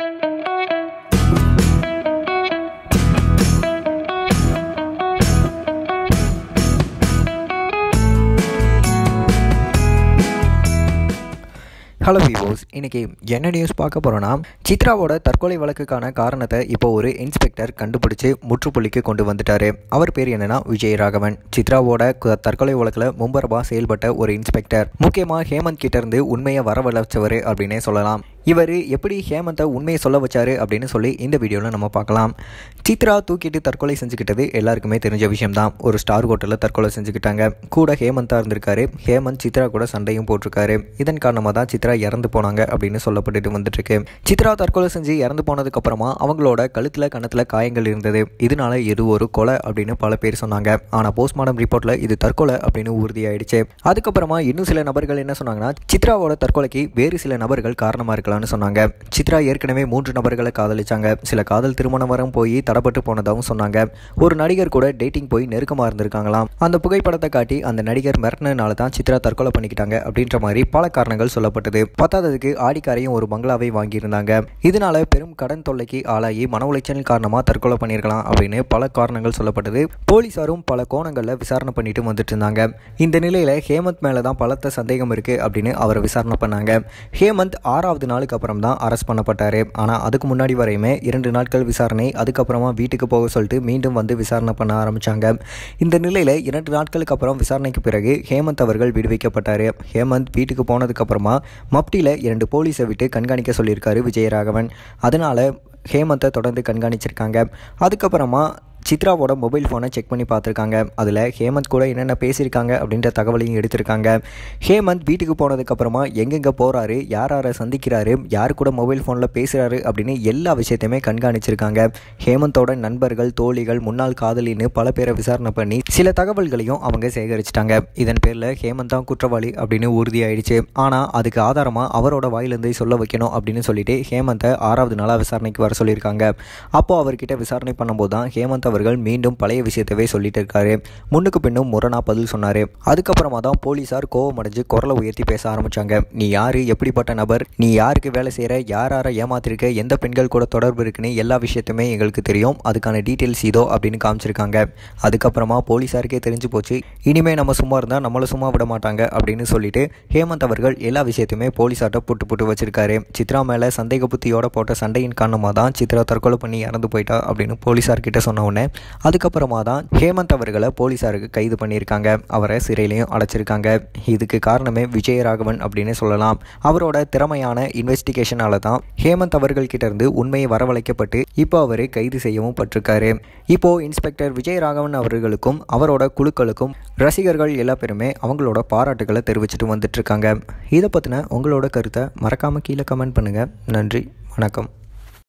hello விவோஸ் இன்றைக்கி என்ன news பார்க்க போகிறோன்னா சித்ராவோட தற்கொலை வழக்குக்கான காரணத்தை இப்போ ஒரு இன்ஸ்பெக்டர் கண்டுபிடிச்சி முற்றுப்புள்ளிக்கு கொண்டு வந்துட்டார் அவர் பேர் என்னன்னா விஜய் ராகவன் சித்ராவோட தற்கொலை வழக்கில் மும்பரமாக செயல்பட்ட ஒரு இன்ஸ்பெக்டர் முக்கியமாக ஹேமந்த் கிட்டேருந்து உண்மையை வரவழைச்சவர் அப்படின்னே சொல்லலாம் இவர் எப்படி ஹேமந்தை உண்மையை சொல்ல வச்சார் அப்படின்னு சொல்லி இந்த வீடியோவில் நம்ம பார்க்கலாம் சித்ரா தூக்கிட்டு தற்கொலை செஞ்சுக்கிட்டது எல்லாருக்குமே தெரிஞ்ச விஷயம் தான் ஒரு ஸ்டார் ஹோட்டலில் தற்கொலை செஞ்சுக்கிட்டாங்க கூட ஹேமந்தா இருந்திருக்காரு ஹேமந்த் சித்ரா கூட சண்டையும் போட்டிருக்காரு இதன் காரணமாக தான் சித்ரா இறந்து போனாங்க அப்படின்னு சொல்லப்பட்டுட்டு வந்துட்டுருக்கு சித்ரா தற்கொலை செஞ்சு இறந்து போனதுக்கப்புறமா அவங்களோட கழுத்தில் கணத்தில் காயங்கள் இருந்தது இதனால எது ஒரு கொலை அப்படின்னு பல பேர் சொன்னாங்க ஆனால் போஸ்ட்மார்டம் ரிப்போர்ட்டில் இது தற்கொலை அப்படின்னு உறுதியாயிடுச்சு அதுக்கப்புறமா இன்னும் சில நபர்கள் என்ன சொன்னாங்கன்னா சித்ராவோட தற்கொலைக்கு வேறு சில நபர்கள் காரணமாக இருக்கலாம் பார்க்கலான்னு சொன்னாங்க சித்ரா ஏற்கனவே மூன்று நபர்களை காதலிச்சாங்க சில காதல் திருமணம் வரம் போய் தடப்பட்டு போனதாகவும் சொன்னாங்க ஒரு நடிகர் கூட டேட்டிங் போய் நெருக்கமாக இருந்திருக்காங்களாம் அந்த புகைப்படத்தை காட்டி அந்த நடிகர் மிரட்டினால தான் சித்ரா தற்கொலை பண்ணிக்கிட்டாங்க அப்படின்ற மாதிரி பல காரணங்கள் சொல்லப்பட்டது பத்தாததுக்கு ஆடிக்காரையும் ஒரு பங்களாவை வாங்கியிருந்தாங்க இதனால பெரும் கடன் தொல்லைக்கு ஆளாகி மன உளைச்சல் காரணமாக தற்கொலை பண்ணியிருக்கலாம் அப்படின்னு பல காரணங்கள் சொல்லப்பட்டது போலீசாரும் பல கோணங்களில் விசாரணை பண்ணிட்டு வந்துட்டு இருந்தாங்க இந்த நிலையில் ஹேமந்த் மேலே தான் பலத்த சந்தேகம் இருக்குது அப்படின்னு அவரை விசாரணை பண்ணாங்க ஹேமந்த் ஆறாவது நாளுக்கு அப்புறம் தான் அரஸ்ட் பண்ணப்பட்டார் ஆனால் அதுக்கு முன்னாடி வரையுமே இரண்டு நாட்கள் விசாரணை அதுக்கப்புறமா வீட்டுக்கு போக சொல்லிட்டு மீண்டும் வந்து விசாரணை பண்ண ஆரம்பித்தாங்க இந்த நிலையில் இரண்டு நாட்களுக்கு அப்புறம் விசாரணைக்கு பிறகு ஹேமந்த் அவர்கள் விடுவிக்கப்பட்டார் ஹேமந்த் வீட்டுக்கு போனதுக்கப்புறமா மப்டியில் இரண்டு போலீஸை விட்டு கண்காணிக்க சொல்லியிருக்காரு விஜயராகவன் அதனால் ஹேமந்தை தொடர்ந்து கண்காணிச்சிருக்காங்க அதுக்கப்புறமா சித்ராவோட மொபைல் ஃபோனை செக் பண்ணி பார்த்துருக்காங்க அதில் ஹேமந்த் கூட என்னென்ன பேசியிருக்காங்க அப்படின்ற தகவலையும் எடுத்திருக்காங்க ஹேமந்த் வீட்டுக்கு போனதுக்கப்புறமா எங்கெங்கே போகிறாரு யார் யாரை சந்திக்கிறாரு யார் கூட மொபைல் ஃபோனில் பேசுகிறாரு அப்படின்னு எல்லா விஷயத்தையுமே கண்காணிச்சிருக்காங்க ஹேமந்தோட நண்பர்கள் தோழிகள் முன்னாள் காதலின்னு பல பேரை விசாரணை பண்ணி சில தகவல்களையும் அவங்க சேகரிச்சிட்டாங்க இதன் பேரில் ஹேமந்த் தான் குற்றவாளி அப்படின்னு உறுதியாயிடுச்சு ஆனால் அதுக்கு ஆதாரமாக அவரோட வாயிலிருந்து சொல்ல வைக்கணும் அப்படின்னு சொல்லிட்டு ஹேமந்தை ஆறாவது நாளாக விசாரணைக்கு வர சொல்லியிருக்காங்க அப்போது அவர்கிட்ட விசாரணை பண்ணும்போது தான் ஹேமந்த் அவர் அவர்கள் மீண்டும் பழைய விஷயத்தவே சொல்லிட்டு இருக்காரு முன்னுக்கு பின்னும் முரணா பதில் சொன்னாரு அதுக்கப்புறமா தான் போலீசார் கோவம் அடைஞ்சு குரலை உயர்த்தி பேச ஆரம்பிச்சாங்க நீ யாரு எப்படிப்பட்ட நபர் நீ யாருக்கு வேலை செய்கிற யார் யாரை ஏமாத்திருக்க எந்த பெண்கள் கூட தொடர்பு இருக்குன்னு எல்லா விஷயத்துமே எங்களுக்கு தெரியும் அதுக்கான டீட்டெயில்ஸ் இதோ அப்படின்னு காமிச்சிருக்காங்க அதுக்கப்புறமா போலீசாருக்கே தெரிஞ்சு போச்சு இனிமேல் நம்ம சும்மா இருந்தால் நம்மளை சும்மா விட மாட்டாங்க அப்படின்னு சொல்லிட்டு ஹேமந்த் அவர்கள் எல்லா விஷயத்தையுமே போலீசார்ட்ட போட்டு போட்டு வச்சிருக்காரு சித்ரா மேலே சந்தேக புத்தியோட போட்ட சண்டையின் காரணமாக தான் சித்ரா தற்கொலை பண்ணி இறந்து போயிட்டா அப்படின்னு போலீஸார்கிட்ட சொன்ன உடனே அதுக்கப்புறமா தான் ஹேமந்த் அவர்களை போலீஸாருக்கு கைது பண்ணியிருக்காங்க அவரை சிறையிலையும் அடைச்சிருக்காங்க இதுக்கு காரணமே விஜயராகவன் அப்படின்னு சொல்லலாம் அவரோட திறமையான இன்வெஸ்டிகேஷனால தான் ஹேமந்த் கிட்ட இருந்து உண்மையை வரவழைக்கப்பட்டு இப்போ அவர் கைது செய்யவும் பட்டிருக்காரு இப்போ இன்ஸ்பெக்டர் விஜயராகவன் அவர்களுக்கும் அவரோட குழுக்களுக்கும் ரசிகர்கள் எல்லா பேருமே அவங்களோட பாராட்டுகளை தெரிவிச்சுட்டு வந்துட்டு இருக்காங்க இதை பற்றின உங்களோட கருத்தை மறக்காமல் கீழே கமெண்ட் பண்ணுங்கள் நன்றி வணக்கம்